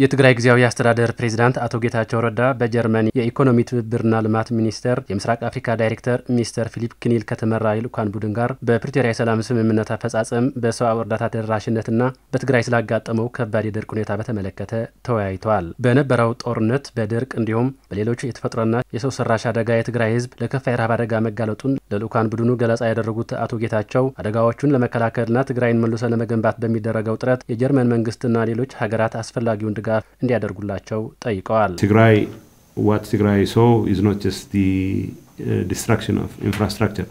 የትግራይ ጊዜያዊ አስተዳደር ፕሬዚዳንት አቶ ጌታቸው ረዳ በጀርመን የኢኮኖሚ ትብብርና ልማት ሚኒስቴር የምስራቅ አፍሪካ ዳይሬክተር ሚስተር ፊሊፕ ክኒል ከተመራ የልዑካን ቡድን ጋር በፕሪቶሪያ የሰላም ስምምነት አፈጻጸም በሰብአዊ እርዳታ ተደራሽነትና በትግራይ ስላጋጠመው ከባድ የድርቅ ሁኔታ በተመለከተ ተወያይተዋል። በነበረው ጦርነት፣ በድርቅ እንዲሁም በሌሎች የተፈጥሮና የሰው ሰራሽ አደጋ የትግራይ ሕዝብ ለከፋ የረሃብ አደጋ መጋለጡን ለልዑካን ቡድኑ ገለጻ ያደረጉት አቶ ጌታቸው አደጋዎቹን ለመከላከልና ትግራይን መልሶ ለመገንባት በሚደረገው ጥረት የጀርመን መንግስትና ሌሎች ሀገራት አስፈላጊውን ድጋፍ እንዲያደርጉላቸው ጠይቀዋል። ትግራይ ዋት ትግራይ ሶ ኢዝ ኖት ጀስት ዲስትራክሽን ኦፍ ኢንፍራስትራክቸር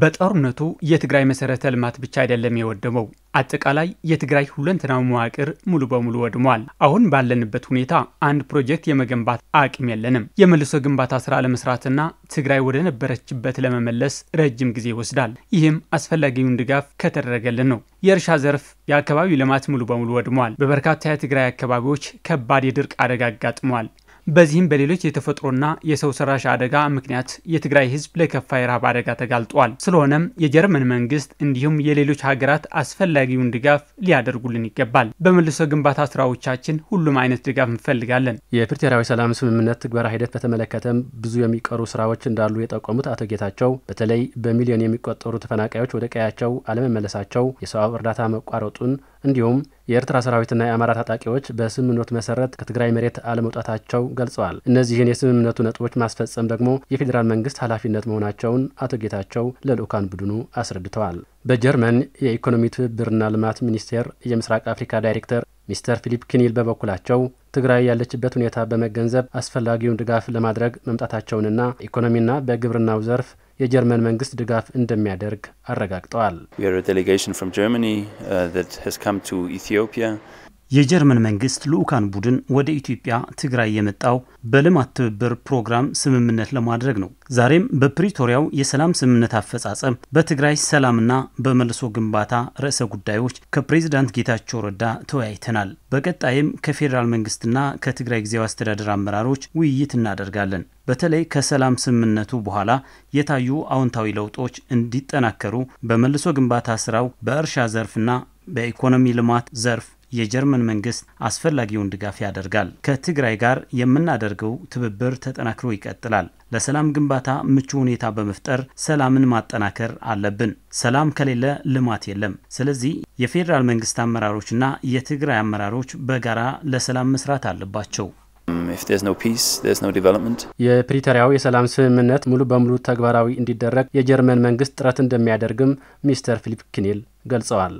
በጦርነቱ የትግራይ መሰረተ ልማት ብቻ አይደለም የወደመው፣ አጠቃላይ የትግራይ ሁለንተናው መዋቅር ሙሉ በሙሉ ወድሟል። አሁን ባለንበት ሁኔታ አንድ ፕሮጀክት የመገንባት አቅም የለንም። የመልሶ ግንባታ ስራ ለመስራትና ትግራይ ወደ ነበረችበት ለመመለስ ረጅም ጊዜ ይወስዳል። ይህም አስፈላጊውን ድጋፍ ከተደረገልን ነው። የእርሻ ዘርፍ፣ የአካባቢው ልማት ሙሉ በሙሉ ወድሟል። በበርካታ የትግራይ አካባቢዎች ከባድ የድርቅ አደጋ አጋጥሟል። በዚህም በሌሎች የተፈጥሮና የሰው ሰራሽ አደጋ ምክንያት የትግራይ ህዝብ ለከፋ የረሃብ አደጋ ተጋልጧል። ስለሆነም የጀርመን መንግስት እንዲሁም የሌሎች ሀገራት አስፈላጊውን ድጋፍ ሊያደርጉልን ይገባል። በመልሶ ግንባታ ስራዎቻችን ሁሉም አይነት ድጋፍ እንፈልጋለን። የፕሪቶሪያዊ ሰላም ስምምነት ትግበራ ሂደት በተመለከተም ብዙ የሚቀሩ ስራዎች እንዳሉ የጠቆሙት አቶ ጌታቸው በተለይ በሚሊዮን የሚቆጠሩ ተፈናቃዮች ወደ ቀያቸው አለመመለሳቸው የሰብአዊ እርዳታ መቋረጡን እንዲሁም የኤርትራ ሰራዊትና የአማራ ታጣቂዎች በስምምነቱ መሰረት ከትግራይ መሬት አለመውጣታቸው ገልጸዋል። እነዚህን የስምምነቱ ነጥቦች ማስፈጸም ደግሞ የፌዴራል መንግስት ኃላፊነት መሆናቸውን አቶ ጌታቸው ለልዑካን ቡድኑ አስረድተዋል። በጀርመን የኢኮኖሚ ትብብርና ልማት ሚኒስቴር የምስራቅ አፍሪካ ዳይሬክተር ሚስተር ፊሊፕ ኪኒል በበኩላቸው ትግራይ ያለችበት ሁኔታ በመገንዘብ አስፈላጊውን ድጋፍ ለማድረግ መምጣታቸውንና ኢኮኖሚና በግብርናው ዘርፍ የጀርመን መንግስት ድጋፍ እንደሚያደርግ አረጋግጠዋል። የጀርመን መንግስት ልዑካን ቡድን ወደ ኢትዮጵያ ትግራይ የመጣው በልማት ትብብር ፕሮግራም ስምምነት ለማድረግ ነው። ዛሬም በፕሪቶሪያው የሰላም ስምምነት አፈጻጸም፣ በትግራይ ሰላምና በመልሶ ግንባታ ርዕሰ ጉዳዮች ከፕሬዝዳንት ጌታቸው ረዳ ተወያይተናል። በቀጣይም ከፌዴራል መንግስትና ከትግራይ ጊዜያዊ አስተዳደር አመራሮች ውይይት እናደርጋለን። በተለይ ከሰላም ስምምነቱ በኋላ የታዩ አዎንታዊ ለውጦች እንዲጠናከሩ በመልሶ ግንባታ ስራው፣ በእርሻ ዘርፍና በኢኮኖሚ ልማት ዘርፍ የጀርመን መንግስት አስፈላጊውን ድጋፍ ያደርጋል። ከትግራይ ጋር የምናደርገው ትብብር ተጠናክሮ ይቀጥላል። ለሰላም ግንባታ ምቹ ሁኔታ በመፍጠር ሰላምን ማጠናከር አለብን። ሰላም ከሌለ ልማት የለም። ስለዚህ የፌዴራል መንግስት አመራሮችና የትግራይ አመራሮች በጋራ ለሰላም መስራት አለባቸው። የፕሪቶሪያው የሰላም ስምምነት ሙሉ በሙሉ ተግባራዊ እንዲደረግ የጀርመን መንግስት ጥረት እንደሚያደርግም ሚስተር ፊሊፕ ክኔል ገልጸዋል።